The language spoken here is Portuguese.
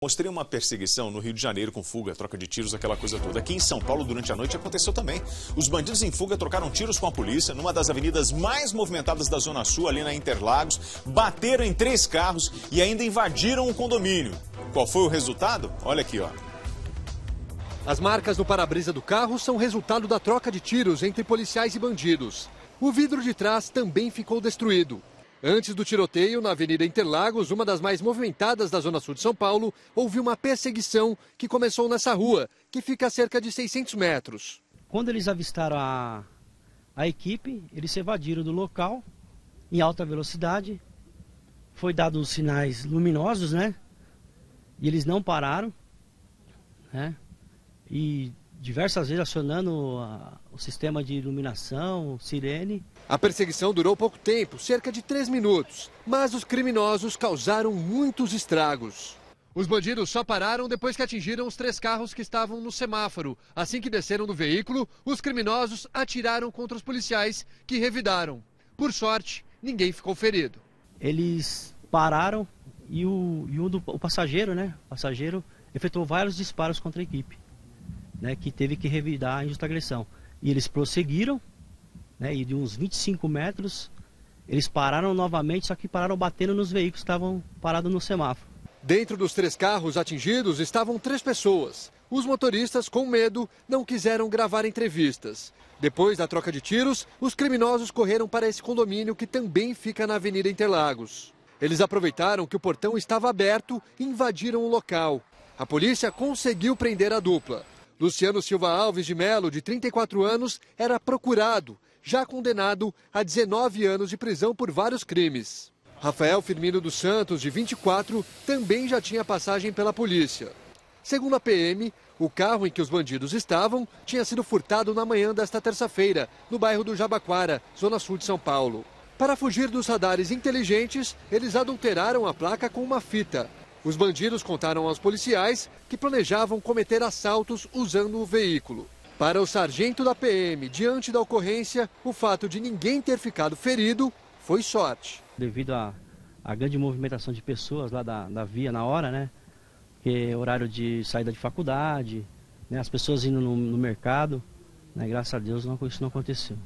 Mostrei uma perseguição no Rio de Janeiro com fuga, troca de tiros, aquela coisa toda. Aqui em São Paulo, durante a noite, aconteceu também. Os bandidos em fuga trocaram tiros com a polícia numa das avenidas mais movimentadas da Zona Sul, ali na Interlagos, bateram em três carros e ainda invadiram um condomínio. Qual foi o resultado? Olha aqui, ó. As marcas no para-brisa do carro são resultado da troca de tiros entre policiais e bandidos. O vidro de trás também ficou destruído. Antes do tiroteio, na Avenida Interlagos, uma das mais movimentadas da Zona Sul de São Paulo, houve uma perseguição que começou nessa rua, que fica a cerca de 600 metros. Quando eles avistaram a, a equipe, eles se evadiram do local em alta velocidade. Foi dado os sinais luminosos, né? E eles não pararam, né? E diversas vezes acionando a, o sistema de iluminação, sirene. A perseguição durou pouco tempo, cerca de três minutos, mas os criminosos causaram muitos estragos. Os bandidos só pararam depois que atingiram os três carros que estavam no semáforo. Assim que desceram do veículo, os criminosos atiraram contra os policiais, que revidaram. Por sorte, ninguém ficou ferido. Eles pararam e o, e o, do, o passageiro, né? O passageiro efetuou vários disparos contra a equipe né, que teve que revidar a injusta agressão. E eles prosseguiram, né, e de uns 25 metros, eles pararam novamente, só que pararam batendo nos veículos que estavam parados no semáforo. Dentro dos três carros atingidos estavam três pessoas. Os motoristas, com medo, não quiseram gravar entrevistas. Depois da troca de tiros, os criminosos correram para esse condomínio que também fica na Avenida Interlagos. Eles aproveitaram que o portão estava aberto e invadiram o local. A polícia conseguiu prender a dupla. Luciano Silva Alves de Melo, de 34 anos, era procurado, já condenado a 19 anos de prisão por vários crimes. Rafael Firmino dos Santos, de 24, também já tinha passagem pela polícia. Segundo a PM, o carro em que os bandidos estavam tinha sido furtado na manhã desta terça-feira, no bairro do Jabaquara, zona sul de São Paulo. Para fugir dos radares inteligentes, eles adulteraram a placa com uma fita. Os bandidos contaram aos policiais que planejavam cometer assaltos usando o veículo. Para o sargento da PM, diante da ocorrência, o fato de ninguém ter ficado ferido foi sorte. Devido à, à grande movimentação de pessoas lá da, da via na hora, né? horário de saída de faculdade, né? as pessoas indo no, no mercado, né? graças a Deus isso não aconteceu.